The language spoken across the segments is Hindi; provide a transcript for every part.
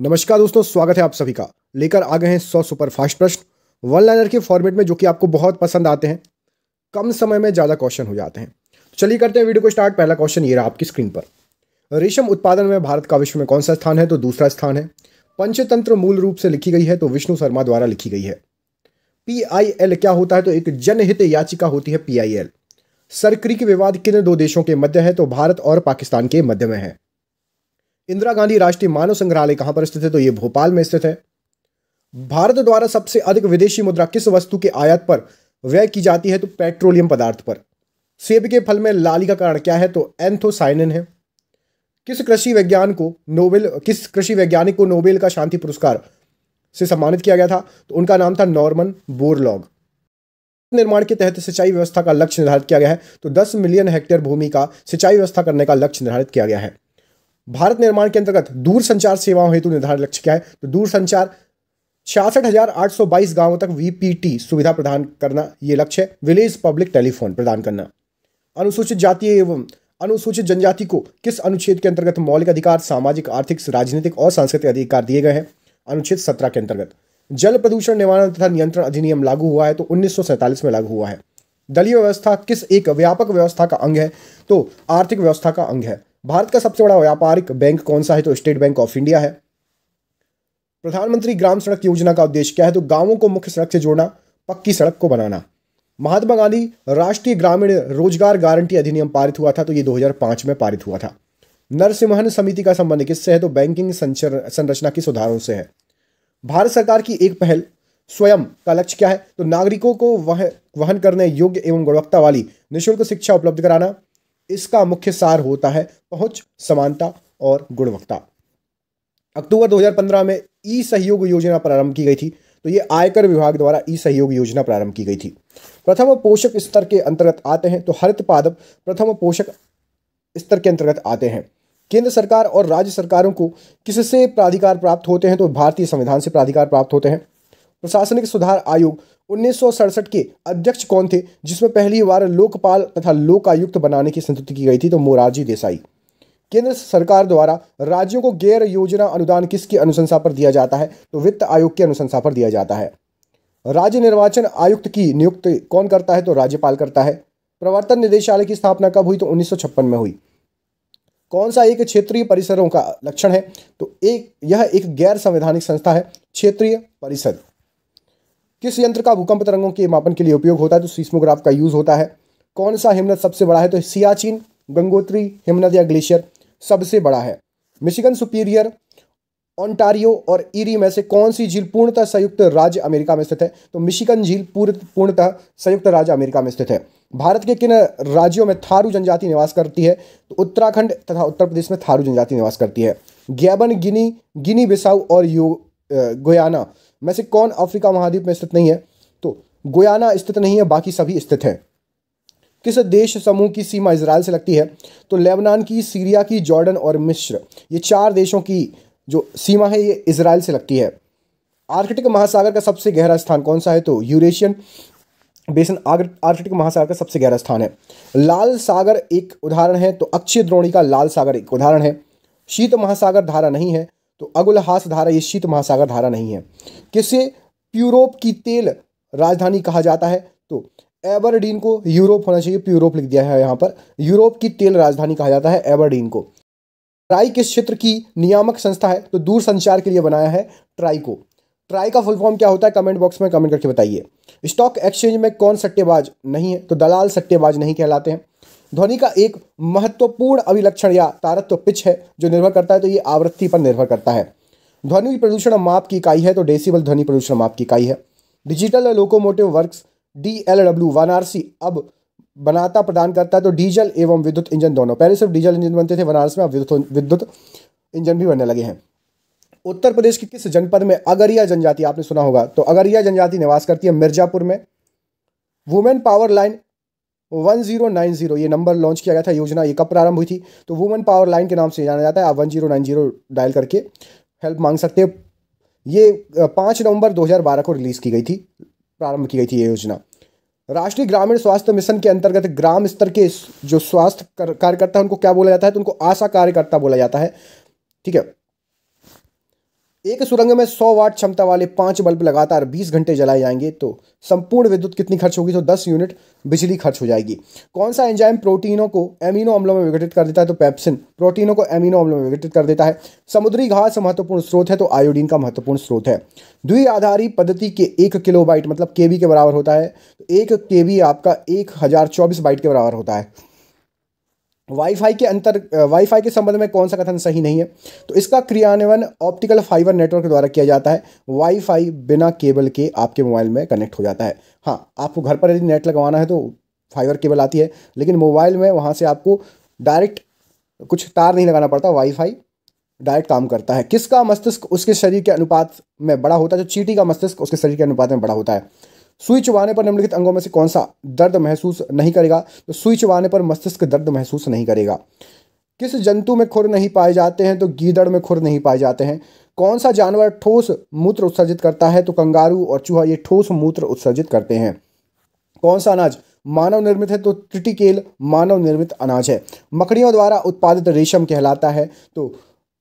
नमस्कार दोस्तों स्वागत है आप सभी का लेकर आ गए हैं सौ सुपरफास्ट प्रश्न वन लाइनर के फॉर्मेट में जो कि आपको बहुत पसंद आते हैं कम समय में ज़्यादा क्वेश्चन हो जाते हैं तो चलिए करते हैं वीडियो को स्टार्ट पहला क्वेश्चन ये रहा आपकी स्क्रीन पर रेशम उत्पादन में भारत का विश्व में कौन सा स्थान है तो दूसरा स्थान है पंचतंत्र मूल रूप से लिखी गई है तो विष्णु शर्मा द्वारा लिखी गई है पीआईएल क्या होता है तो एक जनहित याचिका होती है पीआईएल सरक्री के विवाद किन दो देशों के मध्य है तो भारत और पाकिस्तान के मध्य में है इंदिरा गांधी राष्ट्रीय मानव संग्रहालय कहां पर स्थित है तो ये भोपाल में स्थित है भारत द्वारा सबसे अधिक विदेशी मुद्रा किस वस्तु के आयात पर व्यय की जाती है तो पेट्रोलियम पदार्थ पर सेब के फल में लाली का कारण क्या है तो एंथोसाइनिन है किस कृषि वैज्ञान को नोबेल किस कृषि वैज्ञानिक को नोबेल का शांति पुरस्कार से सम्मानित किया गया था तो उनका नाम था नॉर्मन बोरलॉग निर्माण के तहत सिंचाई व्यवस्था का लक्ष्य निर्धारित किया गया है तो 10 मिलियन हेक्टेयर भूमि का सिंचाई व्यवस्था करने का लक्ष्य निर्धारित किया गया है भारत निर्माण के अंतर्गत दूर संचार सेवाओं हेतु निर्धारित लक्ष्य क्या है तो दूर संचार छियासठ हजार आठ सौ बाईस गांवों तक वीपीटी सुविधा प्रदान करना ये लक्ष्य है विलेज पब्लिक टेलीफोन प्रदान करना अनुसूचित जाति एवं अनुसूचित जनजाति को किस अनुच्छेद के अंतर्गत मौलिक अधिकार सामाजिक आर्थिक राजनीतिक और सांस्कृतिक अधिकार दिए गए हैं अनुच्छेद सत्रह के अंतर्गत जल प्रदूषण निवारण तथा नियंत्रण अधिनियम लागू हुआ है तो उन्नीस में लागू हुआ है दलीय व्यवस्था किस एक व्यापक व्यवस्था का अंग है तो आर्थिक व्यवस्था का अंग है भारत का सबसे बड़ा व्यापारिक बैंक कौन सा है तो स्टेट बैंक ऑफ इंडिया है प्रधानमंत्री ग्राम सड़क योजना का उद्देश्य क्या है तो गांवों को मुख्य सड़क से जोड़ना पक्की सड़क को बनाना महात्मा गांधी राष्ट्रीय ग्रामीण रोजगार गारंटी अधिनियम पारित हुआ था तो ये 2005 में पारित हुआ था नरसिम्हन समिति का संबंध किससे है तो बैंकिंग संरचना के सुधारों से है भारत सरकार की एक पहल स्वयं का लक्ष्य क्या है तो नागरिकों को वह वहन करने योग्य एवं गुणवत्ता वाली निःशुल्क शिक्षा उपलब्ध कराना इसका मुख्य सार होता है पहुंच समानता और गुणवत्ता अक्टूबर 2015 में ई सहयोग योजना प्रारंभ की गई थी तो ये आयकर विभाग द्वारा ई सहयोग योजना प्रारंभ की गई थी प्रथम पोषक स्तर के अंतर्गत आते हैं तो हरित पादप प्रथम पोषक स्तर के अंतर्गत आते हैं केंद्र सरकार और राज्य सरकारों को किससे प्राधिकार प्राप्त होते हैं तो भारतीय संविधान से प्राधिकार प्राप्त होते हैं प्रशासनिक सुधार आयोग उन्नीस के अध्यक्ष कौन थे जिसमें पहली बार लोकपाल तथा लोकायुक्त बनाने की संतुति की गई थी तो मोरारजी देसाई केंद्र सरकार द्वारा राज्यों को गैर योजना अनुदान किसकी अनुशंसा पर दिया जाता है तो वित्त आयोग की अनुशंसा पर दिया जाता है राज्य निर्वाचन आयुक्त की नियुक्ति कौन करता है तो राज्यपाल करता है प्रवर्तन निदेशालय की स्थापना कब हुई तो उन्नीस में हुई कौन सा एक क्षेत्रीय परिसरों का लक्षण है तो एक यह एक गैर संवैधानिक संस्था है क्षेत्रीय परिषद किस यंत्र का भूकंप तरंगों के मापन के लिए उपयोग होता है तो सीस्मोग्राफ का यूज़ होता है कौन सा हिमनद सबसे बड़ा है तो सियाचिन गंगोत्री हिमनद या ग्लेशियर सबसे बड़ा है मिशिगन सुपीरियर ओंटारियो और ईरी में से कौन सी झील पूर्णतः संयुक्त राज्य अमेरिका में स्थित है तो मिशिगन झील पूर्णतः संयुक्त राज्य अमेरिका में स्थित है भारत के किन राज्यों में थारू जनजाति निवास करती है तो उत्तराखंड तथा उत्तर प्रदेश में थारू जनजाति निवास करती है गैबन गिनी गिनी बिसाऊ और यू गोयाना में से कौन अफ्रीका महाद्वीप में स्थित नहीं है तो गोयाना स्थित नहीं है बाकी सभी स्थित हैं किस देश समूह की सीमा इसराइल से लगती है तो लेबनान की सीरिया की जॉर्डन और मिस्र ये चार देशों की जो सीमा है ये इसराइल से लगती है आर्कटिक महासागर का सबसे गहरा स्थान कौन सा है तो यूरेशियन बेसन आर्कटिक महासागर का सबसे गहरा स्थान है लाल सागर एक उदाहरण है तो अक्षय द्रोणी का लाल सागर एक उदाहरण है शीत महासागर धारा नहीं है तो अगुलहास धारा ये शीत महासागर धारा नहीं है किसे प्यूरोप की तेल राजधानी कहा जाता है तो एबरडीन को यूरोप होना चाहिए प्यूरोप लिख दिया है यहाँ पर यूरोप की तेल राजधानी कहा जाता है एबरडीन को ट्राई किस क्षेत्र की नियामक संस्था है तो दूर संचार के लिए बनाया है ट्राई को ट्राई का फुल फॉर्म क्या होता है कमेंट बॉक्स में कमेंट करके बताइए स्टॉक एक्सचेंज में कौन सट्टेबाज नहीं है तो दलाल सट्टेबाज नहीं कहलाते हैं ध्वनि का एक महत्वपूर्ण अभिलक्षण या तारत्व पिच है जो निर्भर करता है तो ये आवृत्ति पर निर्भर करता है ध्वनि प्रदूषण माप की इकाई है तो डेसिबल ध्वनि प्रदूषण माप की इकाई है digital locomotive works D L W one R C अब बनाता प्रदान करता है तो डीजल एवं विद्युत इंजन दोनों पहले सिर्फ डीजल इंजन बनते थे बनारस में अब विद्युत विद्युत इंजन भी बनने लगे हैं उत्तर प्रदेश के किस जनपद में अगरिया जनजाति आपने सुना होगा तो अगरिया जनजाति निवास करती है मिर्जापुर में women power line one zero nine zero ये नंबर लॉन्च किया गया था योजना ये कब प्रारंभ हुई थी तो वुमेन पावर लाइन के नाम से जाना जाता है आप one zero nine zero dial करके हेल्प मांग सकते हैं ये पाँच नवंबर दो हजार बारह को रिलीज़ की गई थी प्रारंभ की गई थी ये योजना राष्ट्रीय ग्रामीण स्वास्थ्य मिशन के अंतर्गत ग्राम स्तर के जो स्वास्थ्य कार्यकर्ता है उनको क्या बोला जाता है तो उनको आशा कार्यकर्ता बोला जाता है ठीक है एक सुरंग में 100 वाट क्षमता वाले पांच बल्ब लगातार 20 घंटे जलाए जाएंगे तो संपूर्ण विद्युत कितनी खर्च होगी तो 10 यूनिट बिजली खर्च हो जाएगी कौन सा एंजाइम प्रोटीनों को एमिनो अम्लों में विघटित कर देता है तो पैप्सिन प्रोटीनों को एमिनो अम्लों में विघटित कर देता है समुद्री घास महत्वपूर्ण स्रोत है तो आयोडीन का महत्वपूर्ण स्रोत है द्वि आधारी पद्धति के एक बाइट मतलब के के बराबर होता है तो एक के आपका एक बाइट के बराबर होता है वाईफाई के अंतर वाईफाई के संबंध में कौन सा कथन सही नहीं है तो इसका क्रियान्वयन ऑप्टिकल फाइबर नेटवर्क द्वारा किया जाता है वाईफाई बिना केबल के आपके मोबाइल में कनेक्ट हो जाता है हाँ आपको घर पर यदि नेट लगवाना है तो फाइबर केबल आती है लेकिन मोबाइल में वहाँ से आपको डायरेक्ट कुछ तार नहीं लगाना पड़ता वाईफाई डायरेक्ट काम करता है किसका मस्तिष्क उसके शरीर के अनुपात में बड़ा होता है जो चीटी का मस्तिष्क उसके शरीर के अनुपात में बड़ा होता है सुई चबाने पर निम्नलिखित अंगों में से कौन सा दर्द महसूस नहीं करेगा तो सुई चबाने पर मस्तिष्क दर्द महसूस नहीं करेगा किस जंतु में खुर नहीं पाए जाते हैं तो गीदड़ में खुर नहीं पाए जाते हैं कौन सा जानवर ठोस मूत्र उत्सर्जित करता है तो कंगारू और चूहा ये ठोस मूत्र उत्सर्जित करते हैं कौन सा अनाज मानव निर्मित है तो ट्रिटिकेल मानव निर्मित अनाज है मकड़ियों द्वारा उत्पादित रेशम कहलाता है तो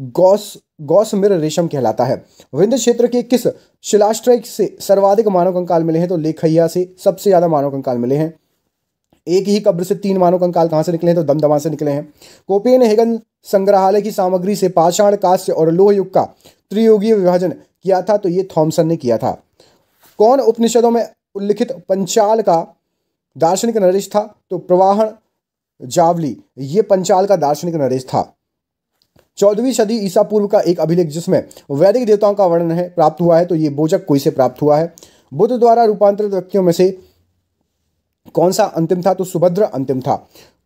गौस गौसमिर रेशम कहलाता है विंध्य क्षेत्र के किस शिलाश्रय से सर्वाधिक मानव कंकाल मिले हैं तो लेखैया से सबसे ज़्यादा मानव कंकाल मिले हैं एक ही कब्र से तीन मानव कंकाल कहाँ से निकले हैं तो दमदमा से निकले हैं कोपेन हेगन संग्रहालय की सामग्री से पाषाण कास्य और लोह युग का त्रियोगीय विभाजन किया था तो ये थॉमसन ने किया था कौन उपनिषदों में उल्लिखित पंचाल का दार्शनिक नरेश था तो प्रवाहन जावली ये पंचाल का दार्शनिक नरेश था चौदहवीं सदी ईसा पूर्व का एक अभिलेख जिसमें वैदिक देवताओं का वर्णन है प्राप्त हुआ है तो ये बोझक कोई से प्राप्त हुआ है बुद्ध द्वारा रूपांतरित व्यक्तियों में से कौन सा अंतिम था तो सुभद्र अंतिम था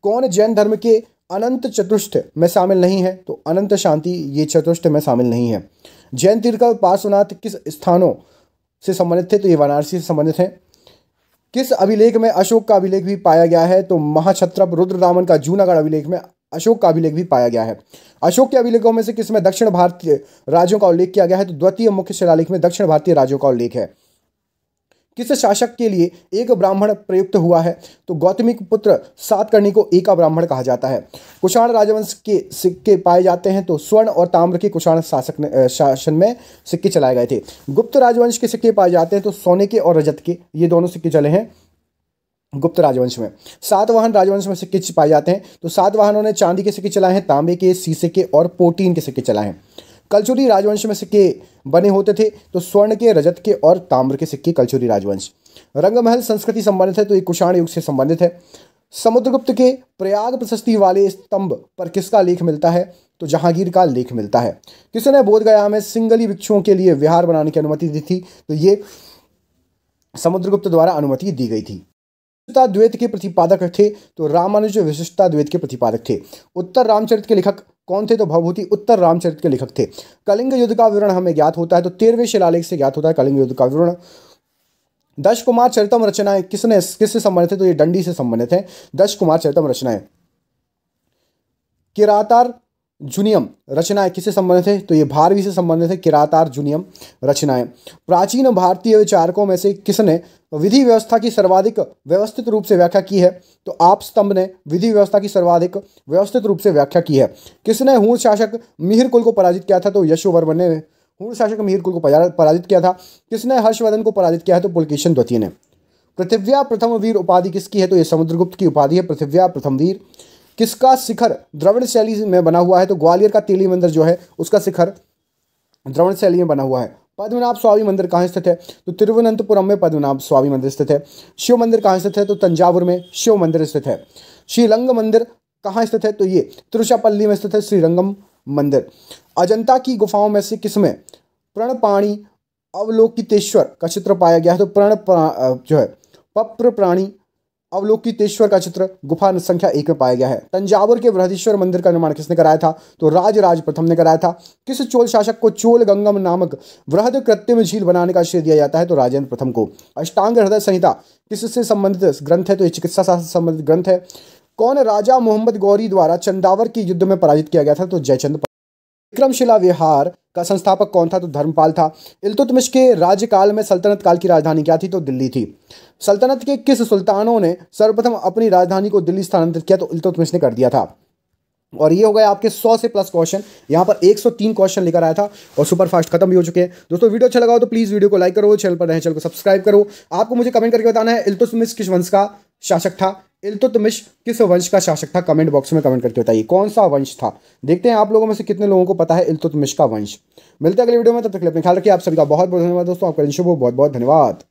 कौन जैन धर्म के अनंत चतुष्ट में शामिल नहीं है तो अनंत शांति ये चतुष्ट में शामिल नहीं है जैन तीर्थ पार्श्वनाथ किस स्थानों से संबंधित थे तो ये वाराणसी से संबंधित हैं किस अभिलेख में अशोक का अभिलेख भी पाया गया है तो महाछत्रप रामन का जूनागढ़ अभिलेख में अशोक का अभिलेख भी पाया गया है अशोक के अभिलेखों में से किसमें दक्षिण भारतीय राज्यों का उल्लेख किया गया है तो द्वितीय मुख्य शिलालेख में दक्षिण भारतीय राज्यों का उल्लेख है किस शासक के लिए एक ब्राह्मण प्रयुक्त हुआ है तो गौतमी पुत्र सातकर्णी को एका ब्राह्मण कहा जाता है कुषाण राजवंश के सिक्के पाए जाते हैं तो स्वर्ण और ताम्र के कुषाण शासक ने शासन में सिक्के चलाए गए थे गुप्त राजवंश के सिक्के पाए जाते हैं तो सोने के और रजत के ये दोनों सिक्के चले हैं गुप्त राजवंश में सात वाहन राजवंश में सिक्के पाए जाते हैं तो सात वाहनों ने चांदी के सिक्के चलाए हैं तांबे के सीसे के और पोटीन के सिक्के चलाए हैं कलचुरी राजवंश में सिक्के बने होते थे तो स्वर्ण के रजत के और ताम्र के सिक्के कलचुरी राजवंश रंगमहल संस्कृति संबंधित है तो ये कुषाण युग से संबंधित है समुद्रगुप्त के प्रयाग प्रशस्ति वाले स्तंभ पर किसका लेख मिलता है तो जहांगीर का लेख मिलता है किसने बोधगया में सिंगली भिक्षुओं के लिए विहार बनाने की अनुमति दी थी तो ये समुद्रगुप्त द्वारा अनुमति दी गई थी विशिष्टता द्वैत के प्रतिपादक थे तो रामानुज विशिष्टता द्वैत के प्रतिपादक थे उत्तर रामचरित के लेखक कौन थे तो भवभूति उत्तर रामचरित के लेखक थे कलिंग युद्ध का विवरण हमें ज्ञात होता है तो तेरहवें शिलालेख से ज्ञात होता है कलिंग युद्ध का विवरण दश कुमार चरितम रचनाएं किसने किससे संबंधित है तो ये डंडी से संबंधित है दश कुमार चरितम रचनाएं किरातार जूनियम रचनाएं किससे संबंधित है तो ये भारवी से संबंधित है किरातार जूनियम रचनाएं प्राचीन भारतीय विचारकों में से किसने विधि व्यवस्था की सर्वाधिक व्यवस्थित रूप से व्याख्या की है तो आप स्तंभ ने विधि व्यवस्था की सर्वाधिक व्यवस्थित रूप से व्याख्या की है किसने हूण शासक मिहिर कुल को पराजित किया था तो यशोवर्मन ने हूण शासक मिहिर कुल को पराजित किया था किसने हर्षवर्धन को पराजित किया है तो पुलकेशन द्वितीय ने पृथ्व्या प्रथम वीर उपाधि किसकी है तो ये समुद्रगुप्त की उपाधि है पृथ्व्या प्रथम वीर किसका शिखर द्रविण शैली में बना हुआ है तो ग्वालियर का तेली मंदिर जो है उसका शिखर द्रवण शैली में बना हुआ है पद्मनाभ स्वामी मंदिर कहाँ स्थित है तो तिरुवनंतपुरम में पद्मनाभ स्वामी मंदिर स्थित है शिव मंदिर कहाँ स्थित है तो तंजावुर में शिव मंदिर स्थित है श्रीरंग मंदिर कहाँ स्थित है तो ये तिरुचापल्ली में स्थित है श्रीरंगम मंदिर अजंता की गुफाओं में से किसमें प्रणपाणी अवलोकितेश्वर का चित्र पाया गया है तो प्रण जो है पप्र प्राणी अवलोकितेश्वर का चित्र गुफा संख्या एक में पाया गया है तंजावर के वृहदेश्वर मंदिर का निर्माण किसने कराया था तो राज प्रथम ने कराया था किस चोल शासक को चोल गंगम नामक वृहद कृत्रिम झील बनाने का श्रेय दिया जाता है तो राजेंद्र प्रथम को अष्टांग हृदय संहिता किससे संबंधित ग्रंथ है तो चिकित्सा शास्त्र से संबंधित ग्रंथ है कौन राजा मोहम्मद गौरी द्वारा चंदावर के युद्ध में पराजित किया गया था तो जयचंद विक्रमशिला विहार का संस्थापक कौन था तो धर्मपाल था इल्तुतमिश के राज्यकाल में सल्तनत काल की राजधानी क्या थी तो दिल्ली थी सल्तनत के किस सुल्तानों ने सर्वप्रथम अपनी राजधानी को दिल्ली स्थानांतरित किया तो इल्तुतमिश ने कर दिया था और ये हो गए आपके 100 से प्लस क्वेश्चन यहाँ पर 103 क्वेश्चन लेकर आया था और सुपर फास्ट खत्म भी हो चुके हैं दोस्तों वीडियो अच्छा लगा हो तो प्लीज़ वीडियो को लाइक करो चैनल पर नए चैनल को सब्सक्राइब करो आपको मुझे कमेंट करके बताना है इल्तुतमिश किस वंश का शासक था इल्तुतमिश किस वंश का शासक था कमेंट बॉक्स में कमेंट करके बताइए कौन सा वंश था देखते हैं आप लोगों में से कितने लोगों को पता है इल्तुतमिश का वंश मिलते हैं अगले वीडियो में तब तक अपने ख्याल रखिए आप सभी का बहुत बहुत धन्यवाद दोस्तों आपका शुभ बहुत बहुत धन्यवाद